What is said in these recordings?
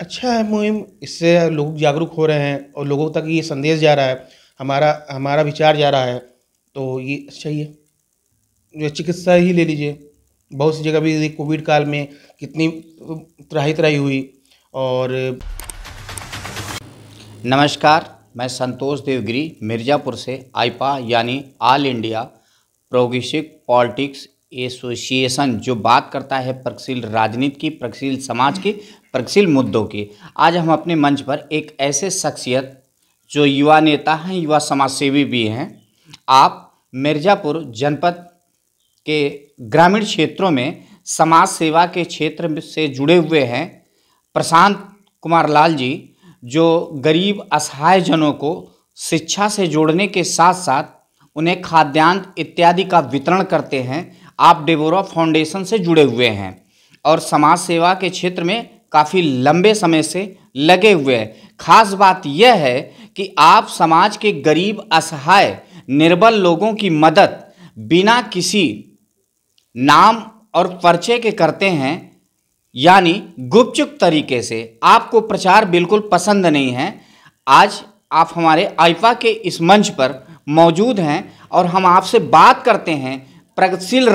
अच्छा है मुहिम इससे लोग जागरूक हो रहे हैं और लोगों तक ये संदेश जा रहा है हमारा हमारा विचार जा रहा है तो ये अच्छा ही है जो चिकित्सा ही ले लीजिए बहुत सी जगह भी कोविड काल में कितनी त्राही त्राही हुई और नमस्कार मैं संतोष देवगिरी मिर्ज़ापुर से आईपा यानी all India progressive politics association जो बात करता है प्रगतिशील राजनीति की प्रगतिशील समाज की प्रगतिशील मुद्दों की आज हम अपने मंच पर एक ऐसे शख्सियत जो युवा नेता हैं युवा समाजसेवी भी हैं आप मिर्ज़ापुर जनपद के ग्रामीण क्षेत्रों में समाज सेवा के क्षेत्र से जुड़े हुए हैं प्रशांत कुमार लाल जी जो गरीब असहाय जनों को शिक्षा से जोड़ने के साथ साथ उन्हें खाद्यान्न इत्यादि का वितरण करते हैं आप डेबोरा फाउंडेशन से जुड़े हुए हैं और समाज सेवा के क्षेत्र में काफ़ी लंबे समय से लगे हुए हैं खास बात यह है कि आप समाज के गरीब असहाय निर्बल लोगों की मदद बिना किसी नाम और पर्चे के करते हैं यानी गुपचुप तरीके से आपको प्रचार बिल्कुल पसंद नहीं है आज आप हमारे आइफा के इस मंच पर मौजूद हैं और हम आपसे बात करते हैं प्रगतिशील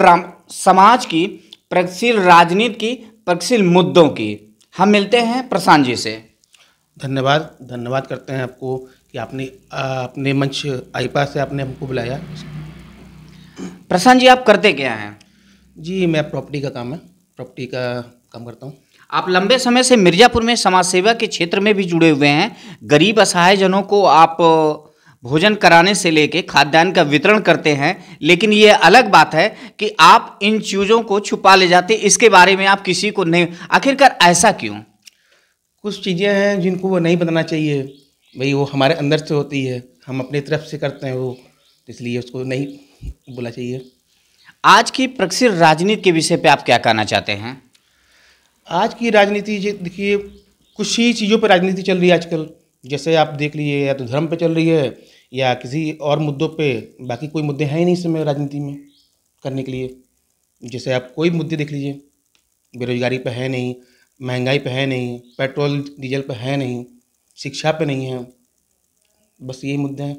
समाज की प्रगतिशील राजनीति की प्रगतिशील मुद्दों की हम मिलते हैं प्रशांत जी से धन्यवाद धन्यवाद करते हैं आपको कि आपने अपने मंच आईपा से आपने हमको बुलाया प्रशांत जी आप करते क्या हैं जी मैं प्रॉपर्टी का काम है प्रॉपर्टी का काम करता हूँ आप लंबे समय से मिर्ज़ापुर में समाज सेवा के क्षेत्र में भी जुड़े हुए हैं गरीब असहाय जनों को आप भोजन कराने से लेके खाद्यान्न का वितरण करते हैं लेकिन ये अलग बात है कि आप इन चीज़ों को छुपा ले जाते इसके बारे में आप किसी को नहीं आखिरकार ऐसा क्यों कुछ चीज़ें हैं जिनको वो नहीं बताना चाहिए भाई वो हमारे अंदर से होती है हम अपने तरफ से करते हैं वो इसलिए उसको नहीं बोला चाहिए आज की प्रकसित राजनीति के विषय पे आप क्या कहना चाहते हैं आज की राजनीति देखिए कुछ ही चीज़ों पर राजनीति चल रही है आजकल जैसे आप देख लीजिए या तो धर्म पे चल रही है या किसी और मुद्दों पे बाकी कोई मुद्दे हैं ही नहीं समय राजनीति में करने के लिए जैसे आप कोई मुद्दे देख लीजिए बेरोजगारी पे है नहीं महंगाई पे है नहीं पेट्रोल डीजल पे है नहीं शिक्षा पे नहीं है बस यही मुद्दे हैं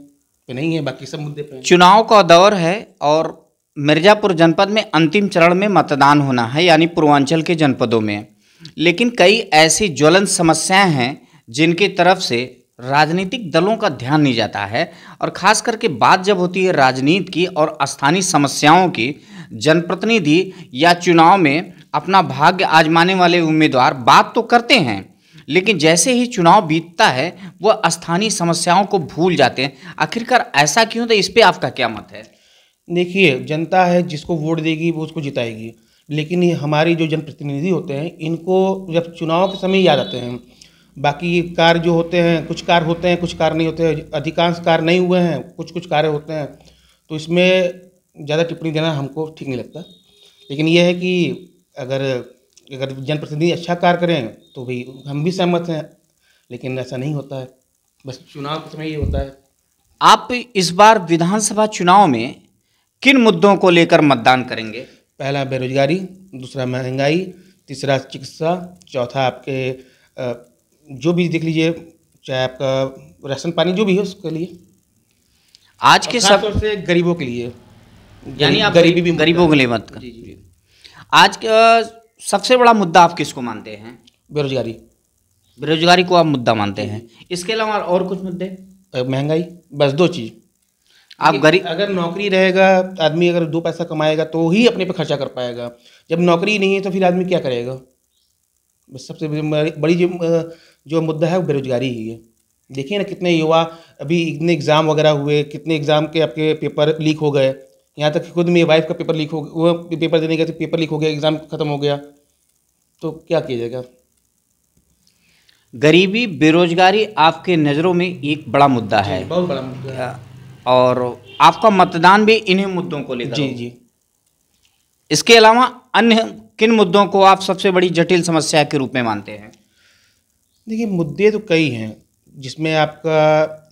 पे नहीं है बाकी सब मुद्दे पे चुनाव का दौर है और मिर्ज़ापुर जनपद में अंतिम चरण में मतदान होना है यानी पूर्वांचल के जनपदों में लेकिन कई ऐसी ज्वलन समस्याएं हैं जिनकी तरफ से राजनीतिक दलों का ध्यान नहीं जाता है और खास करके बात जब होती है राजनीति की और स्थानीय समस्याओं की जनप्रतिनिधि या चुनाव में अपना भाग्य आजमाने वाले उम्मीदवार बात तो करते हैं लेकिन जैसे ही चुनाव बीतता है वह स्थानीय समस्याओं को भूल जाते हैं आखिरकार ऐसा क्यों तो इस पर आपका क्या मत है देखिए जनता है जिसको वोट देगी वो उसको जिताएगी लेकिन ये हमारी जो जनप्रतिनिधि होते हैं इनको जब चुनाव के समय याद आते हैं बाकी कार जो होते हैं कुछ कार होते हैं कुछ कार नहीं होते हैं अधिकांश कार नहीं हुए हैं कुछ कुछ कार्य होते हैं तो इसमें ज़्यादा टिप्पणी देना हमको ठीक नहीं लगता लेकिन यह है कि अगर अगर जनप्रतिनिधि अच्छा कार्य करें तो भी हम भी सहमत हैं लेकिन ऐसा नहीं होता है बस चुनाव के समय ये होता है आप इस बार विधानसभा चुनाव में किन मुद्दों को लेकर मतदान करेंगे पहला बेरोजगारी दूसरा महंगाई तीसरा चिकित्सा चौथा आपके आ, जो भी देख लीजिए चाहे आपका राशन पानी जो भी है उसके लिए आज के सब से गरीबों के लिए यानी आप गरीबी भी गरीबों के लिए मत कर जी जी आज का सबसे बड़ा मुद्दा आप किसको मानते हैं बेरोजगारी बेरोजगारी को आप मुद्दा मानते हैं इसके अलावा और कुछ मुद्दे महंगाई बस दो चीज़ आप गरीब अगर नौकरी रहेगा आदमी अगर दो पैसा कमाएगा तो ही अपने पे खर्चा कर पाएगा जब नौकरी नहीं है तो फिर आदमी क्या करेगा सबसे बड़ी जो जो मुद्दा है वो बेरोजगारी ही है देखिए ना कितने युवा अभी इतने एग्ज़ाम वगैरह हुए कितने एग्ज़ाम के आपके पेपर लीक हो गए यहाँ तक खुद मेरी वाइफ का पेपर लीक हो गया वो पेपर देने गए थे पेपर लीक हो गया एग्ज़ाम ख़त्म हो गया तो क्या किया जाएगा गरीबी बेरोजगारी आपके नज़रों में एक बड़ा मुद्दा है बहुत बड़ा मुद्दा है और आपका मतदान भी इन्हीं मुद्दों को लेकर जी जी इसके अलावा अन्य किन मुद्दों को आप सबसे बड़ी जटिल समस्या के रूप में मानते हैं देखिए मुद्दे तो कई हैं जिसमें आपका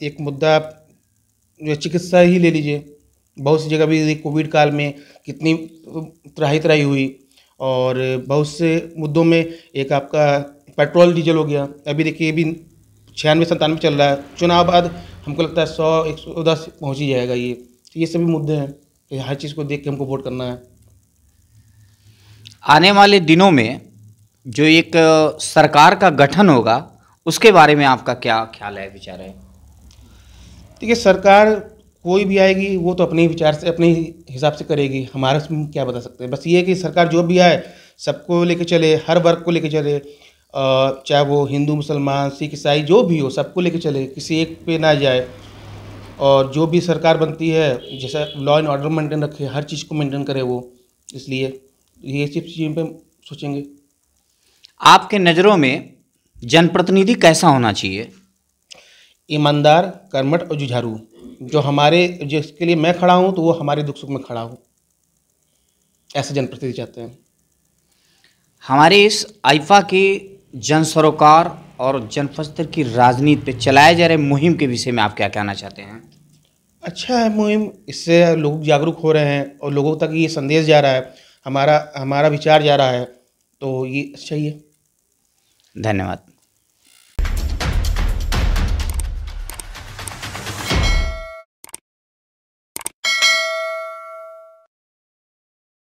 एक मुद्दा जो चिकित्सा ही ले लीजिए बहुत सी जगह भी कोविड काल में कितनी त्राही त्राही हुई और बहुत से मुद्दों में एक आपका पेट्रोल डीजल हो गया अभी देखिए ये भी छियानवे संतानवे चल रहा है चुनाव बाद हमको लगता है सौ एक सौ दस पहुँच ही जाएगा ये तो ये सभी मुद्दे हैं हर चीज़ को देख के हमको वोट करना है आने वाले दिनों में जो एक सरकार का गठन होगा उसके बारे में आपका क्या ख्याल है विचार है देखिए सरकार कोई भी आएगी वो तो अपने विचार से अपने हिसाब से करेगी हमारे उसमें क्या बता सकते हैं बस ये है कि सरकार जो भी आए सबको लेके चले हर वर्ग को लेके चले चाहे वो हिंदू मुसलमान सिख ईसाई जो भी हो सबको लेके चले किसी एक पे ना जाए और जो भी सरकार बनती है जैसे लॉ एंड ऑर्डर मेंटेन रखे हर चीज़ को मेंटेन करे वो इसलिए ये सब चीज़ें पर सोचेंगे आपके नज़रों में जनप्रतिनिधि कैसा होना चाहिए ईमानदार कर्मठ और जुझारू जो हमारे जिसके लिए मैं खड़ा हूँ तो वो हमारे दुख सुख में खड़ा हूँ ऐसे जनप्रतिनिधि चाहते हैं हमारे इस आइफा के जन सरोकार और जनपस्तर की राजनीति पे चलाए जा रहे मुहिम के विषय में आप क्या कहना चाहते हैं अच्छा है मुहिम इससे लोग जागरूक हो रहे हैं और लोगों तक ये संदेश जा रहा है हमारा हमारा विचार जा रहा है तो ये सही है धन्यवाद